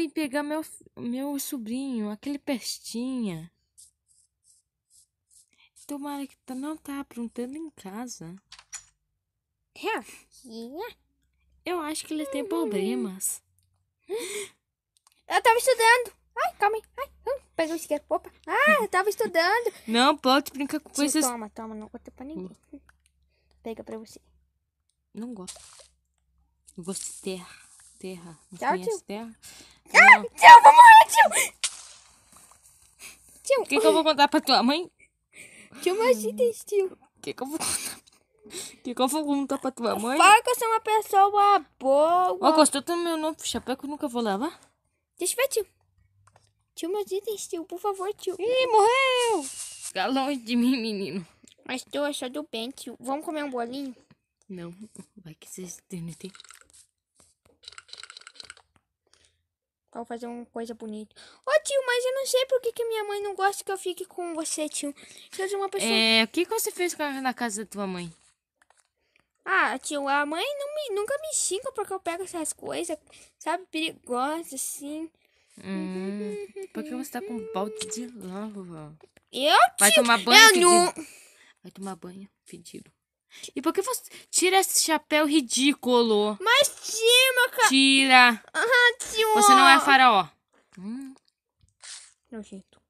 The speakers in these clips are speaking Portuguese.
vem pegar meu, meu sobrinho, aquele pestinha. Tomara que tá, não tá aprontando em casa. Eu acho que ele tem problemas. Eu tava estudando. Ai, calma aí. Ai, hum, pegou o isqueiro. Opa. Ah, eu tava estudando. Não, pode brincar com coisas... Toma, toma. Não conta pra ninguém. Pega pra você. Não gosto. Você terra terra. Não tchau, tio. terra? Ah, não. tio, vou morrer, tio! Tio. O que, que eu vou contar pra tua mãe? Tio, imagina, tio. O que, que eu vou contar? Que que eu vou contar pra tua mãe? Fala que eu sou uma pessoa boa. Ó, gostou do meu novo chapéu que eu nunca vou lavar? Deixa eu ver, tio. Tio, meus itens, tio, por favor, tio. Ih, morreu! Fica longe de mim, menino. Mas tô achando bem, tio. Vamos comer um bolinho? Não, vai que vocês têm. Ou fazer uma coisa bonita. Ô oh, tio, mas eu não sei por que, que minha mãe não gosta que eu fique com você, tio. Seja é uma pessoa. É, o que, que você fez na casa da tua mãe? Ah, tio, a mãe não me, nunca me xinga porque eu pego essas coisas, sabe? Perigosas, assim. Hum, por que você tá com um balde de lava? Eu, tio, Vai tomar banho. Eu não... Vai tomar banho, pedido. E por que você tira esse chapéu ridículo? Mas tira, cara. Tira. Ah, tio. Você não é faraó. Hum. Não, jeito.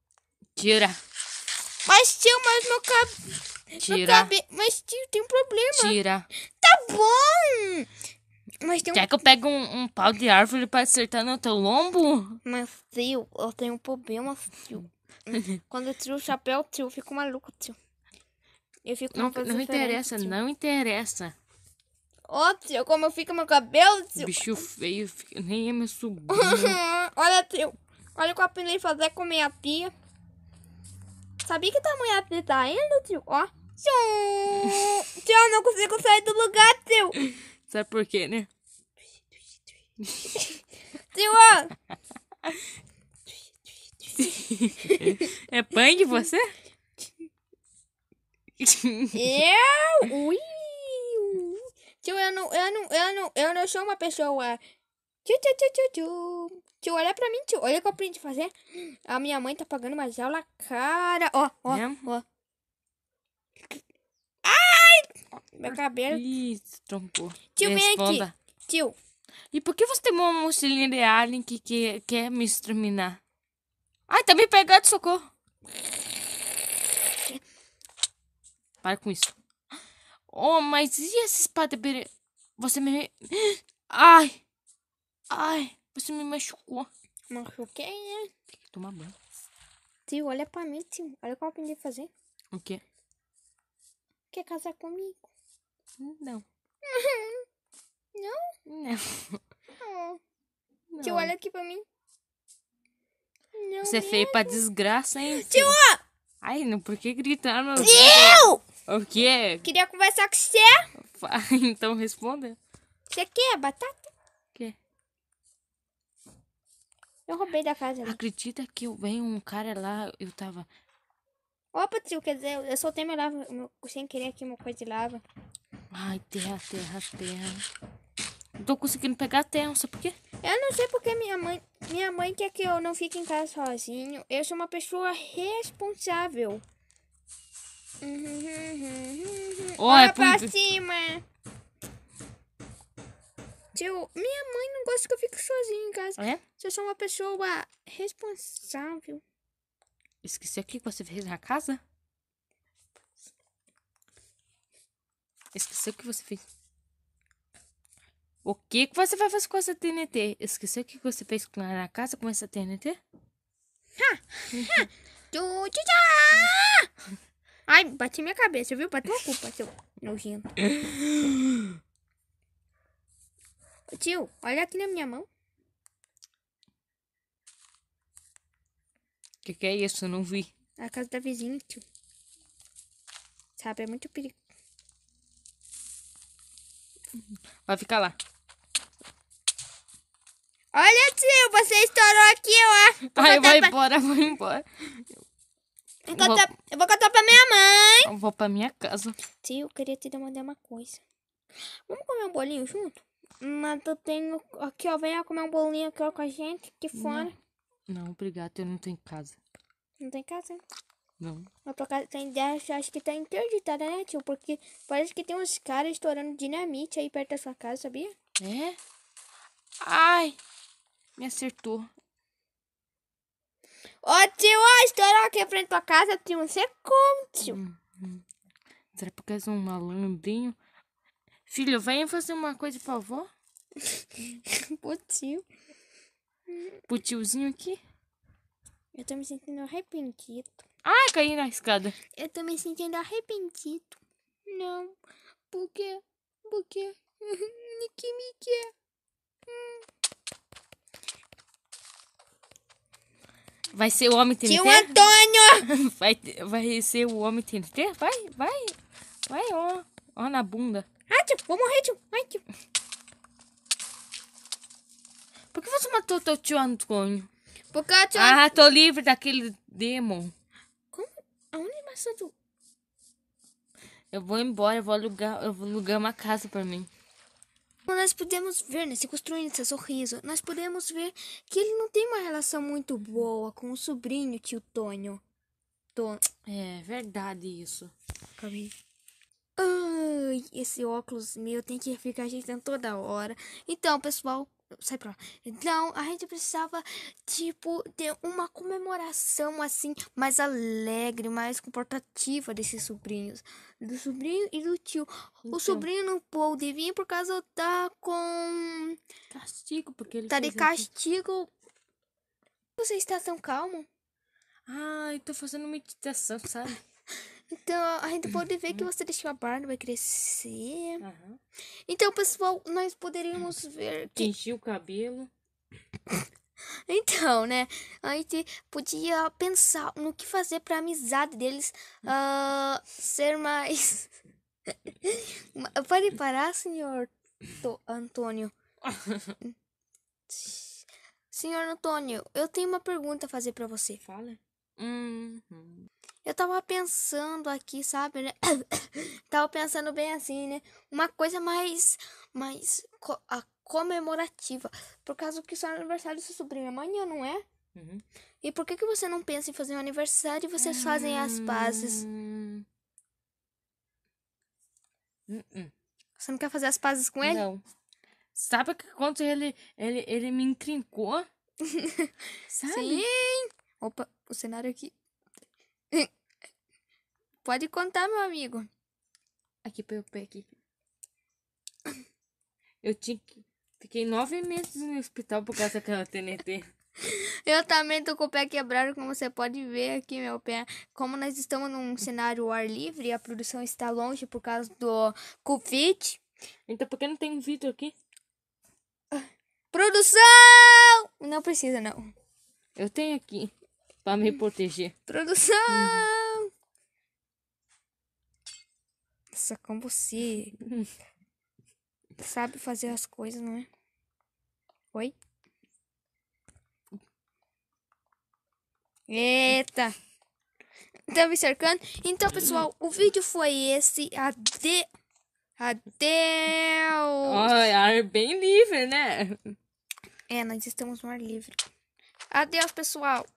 Tira. Mas tio, mas meu cabelo... Tira. Cabe... Mas tio, tem um problema. Tira. Tá bom. Mas tem Quer que eu pego um, um, pau de árvore pra acertar no teu lombo? Mas tio, eu tenho um problema, tio. Quando eu tiro o chapéu, tio, eu fico maluco, tio. Eu fico não, tipo não interessa, não interessa. Ó, tio, como fica meu cabelo, tio. Bicho feio, fica, nem é meu sobrinho. Olha, tio. Olha o que eu aprendi a fazer com minha tia. Sabia que tamanho a tia tá indo, tio? Ó. tio, eu não consigo sair do lugar, tio. Sabe por quê, né? tio, ó. é pãe de você? eu? Ui! Tio, eu não, eu não, eu não, eu não sou uma pessoa. Tio, tio, tio, tio, tio. Tio, olha pra mim, tio. Olha o que eu aprendi a fazer. A minha mãe tá pagando umas aula, cara. Ó, ó, né? ó. Ai! Meu cabelo. Isso, trompou. Tio, vem aqui. Tio. E por que você tem uma mochilinha de alien que, que quer me exterminar? Ai, tá me pegando, socorro. Para com isso. Oh, mas e essa espada? Você me. Ai! Ai! Você me machucou. Machuquei, né? Tem que tomar banho. Tio, olha pra mim, tio. Olha o que eu aprendi a fazer. O quê? Quer casar comigo? Não. Não? Não. não. Tio, olha aqui pra mim. Não Você é feio pra desgraça, hein? Tio! Ai, não, por que gritar, meu Tio! O é? Queria conversar com você. então responda. Você quer batata? Que? Eu roubei da casa. Ali. Acredita que eu venho um cara lá, eu tava... Opa, tio, quer dizer, eu soltei meu lava, meu, sem querer aqui uma coisa de lava. Ai, terra, terra, terra. Não tô conseguindo pegar a terra, sabe por quê? Eu não sei porque minha mãe, minha mãe quer que eu não fique em casa sozinho. Eu sou uma pessoa responsável. Uhum. Olha é pra cima. Tio, minha mãe não gosta que eu fique sozinha em casa. É? Se eu sou uma pessoa responsável. Esqueceu o que você fez na casa? Esqueceu o que você fez. O que, que você vai fazer com essa TNT? Esqueceu o que você fez na casa com essa TNT? Ha! Ha! Ai, bati minha cabeça, viu? Bateu a culpa, seu nojento. Tio, olha aqui na minha mão. O que, que é isso? Eu não vi. A casa da vizinha, tio. Sabe, é muito perigo. Vai ficar lá. Olha, tio, você estourou aqui, ó. Ai, vai embora, vai embora. Eu, vou... Contar, eu vou contar pra minha mãe. Eu vou pra minha casa. Tio, eu queria te demandar uma coisa. Vamos comer um bolinho junto? Mas eu tenho. Aqui, ó, venha comer um bolinho aqui ó, com a gente, que fora. Não, não obrigado, eu não tenho casa. Não tem casa? Hein? Não. A tua casa tem 10, acho que tá interditada, né, tio? Porque parece que tem uns caras estourando dinamite aí perto da sua casa, sabia? É? Ai, me acertou. Ô tio, a aqui a frente da tua casa, tio, você é como, tio. Uhum. Será porque é um malandrinho? Filho, vem fazer uma coisa por favor. Pô, tio. Pô, tiozinho aqui? Eu tô me sentindo arrependido. Ah, caí na escada. Eu tô me sentindo arrependido. Não, porque, porque, ninguém me quer. Vai ser o homem TNT. Tio Antônio! Vai, vai ser o homem TNT? Vai, vai. Vai, ó. Ó na bunda. Ai, tio, vou morrer, tio. Ai, tio. Por que você matou teu tio Antônio? Porque eu tio... Ah, tô livre daquele demônio. Como? Aonde é Eu vou embora, eu vou alugar, eu vou alugar uma casa pra mim. Tipo, nós podemos ver nesse né, construindo esse sorriso, nós podemos ver que ele não tem uma relação muito boa com o sobrinho tio Tônio. É verdade isso. Acabei. Ai, esse óculos meu tem que ficar ajeitando toda hora. Então, pessoal, sai pra lá. Então, a gente precisava, tipo, ter uma comemoração, assim, mais alegre, mais comportativa desses sobrinhos. Do sobrinho e do tio. Então, o sobrinho não pôde vir por causa tá com... Castigo, porque ele Tá de castigo. Isso. Você está tão calmo? Ah, tô fazendo meditação, sabe? Então, a gente uhum. pode ver que você deixou a barba crescer. Uhum. Então, pessoal, nós poderíamos ver que... Tingiu o cabelo. Então, né? A gente podia pensar no que fazer pra amizade deles uh, ser mais... Pode parar, senhor Tô, Antônio. senhor Antônio, eu tenho uma pergunta a fazer pra você. Fala. Uhum. Eu tava pensando aqui, sabe, né? tava pensando bem assim, né? Uma coisa mais. mais. Co comemorativa. Por causa que só seu aniversário do seu sobrinho amanhã, não é? Uhum. E por que, que você não pensa em fazer um aniversário e vocês uhum. fazem as pazes? Uhum. Você não quer fazer as pazes com ele? Não. Sabe que quando ele, ele, ele me intrincou? Sabe? Sim! Opa, o cenário aqui. Pode contar, meu amigo. Aqui para o pé aqui. Eu tinha Fiquei nove meses no hospital por causa daquela TNT. Eu também tô com o pé quebrado, como você pode ver aqui, meu pé. Como nós estamos num cenário ao ar livre, a produção está longe por causa do Covid. Então por que não tem um vídeo aqui? Produção! Não precisa, não. Eu tenho aqui. Pra me proteger. Produção! Uhum. Nossa, como você sabe fazer as coisas, não é? Oi? Eita! Tá me cercando? Então, pessoal, o vídeo foi esse. Ade... Adeus! Ai, ar bem livre, né? É, nós estamos no ar livre. Adeus, pessoal!